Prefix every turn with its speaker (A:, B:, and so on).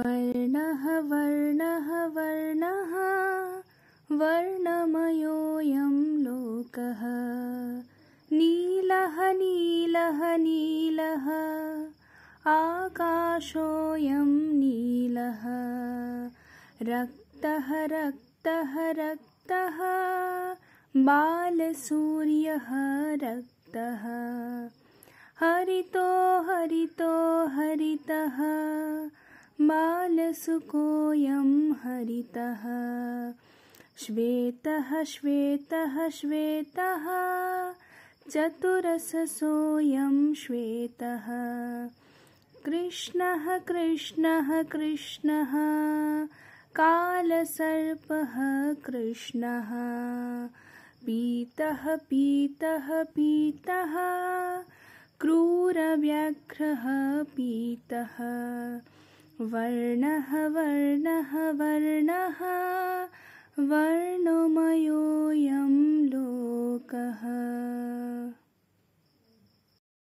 A: वर्ण वर्ण वर्ण वर्णमयोऽयं लोकः नीलः नीलः नीलः आकाशोऽयं नीलः रक्तः रक्तः रक्तः बालसूर्यः रक्तः हरितो मालसुकोऽयं हरितः श्वेतः श्वेतः श्वेतः चतुरससोऽयं श्वेतः कृष्णः कृष्णः कृष्णः कालसर्पः कृष्णः पीतः पीतः पीतः क्रूरव्याघ्रः पीतः वर्णः वर्णः वर्णः वर्णोमयोऽयं लोकः